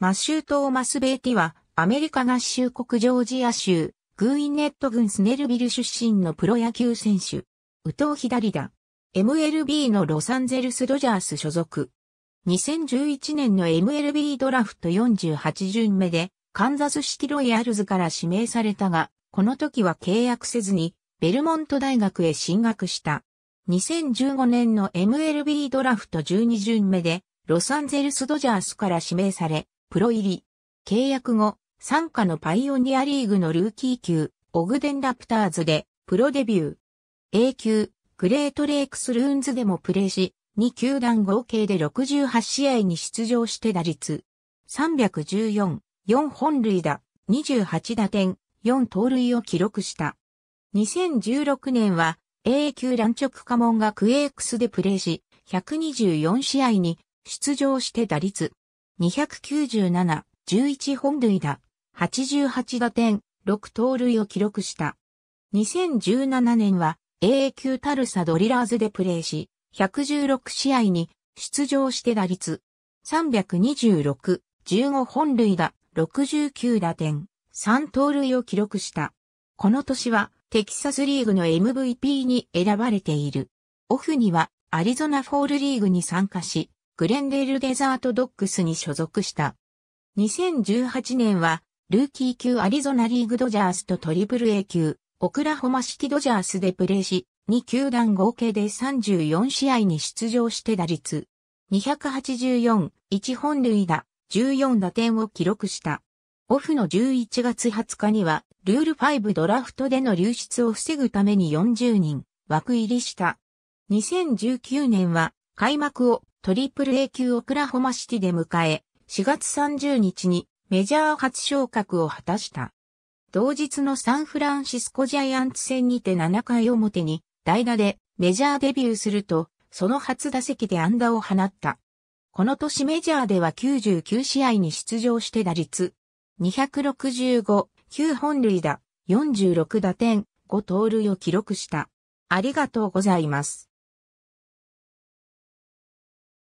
マシューーマスベーティは、アメリカ合衆国ジョージア州、グーイネット郡スネルビル出身のプロ野球選手。右投左打。MLB のロサンゼルスドジャース所属。2011年の MLB ドラフト48巡目で、カンザスシティロイヤルズから指名されたが、この時は契約せずに、ベルモント大学へ進学した。2015年の MLB ドラフト12巡目で、ロサンゼルスドジャースから指名され、プロ入り。契約後、参加のパイオニアリーグのルーキー級、オグデンラプターズで、プロデビュー。A 級、グレートレイクスルーンズでもプレーし、2球団合計で68試合に出場して打率。314、4本塁打、28打点、4盗塁を記録した。2016年は A 級乱直家門がクエークスでプレーし、124試合に出場して打率297、11本塁打、88打点、6盗塁を記録した。2017年は AA 級タルサドリラーズでプレーし、116試合に出場して打率326、15本塁打、69打点、3盗塁を記録した。この年はテキサスリーグの MVP に選ばれている。オフにはアリゾナフォールリーグに参加し、グレンデールデザートドッグスに所属した。2018年は、ルーキー級アリゾナリーグドジャースとトリプル A 級、オクラホマ式ドジャースでプレーし、2球団合計で34試合に出場して打率、284、1本塁打、14打点を記録した。オフの11月20日には、ルール5ドラフトでの流出を防ぐために40人、枠入りした。2019年は、開幕をトリプル A 級オクラホマシティで迎え、4月30日にメジャー初昇格を果たした。同日のサンフランシスコジャイアンツ戦にて7回表に代打でメジャーデビューすると、その初打席で安打を放った。この年メジャーでは99試合に出場して打率265、9本塁打、46打点、5盗塁を記録した。ありがとうございます。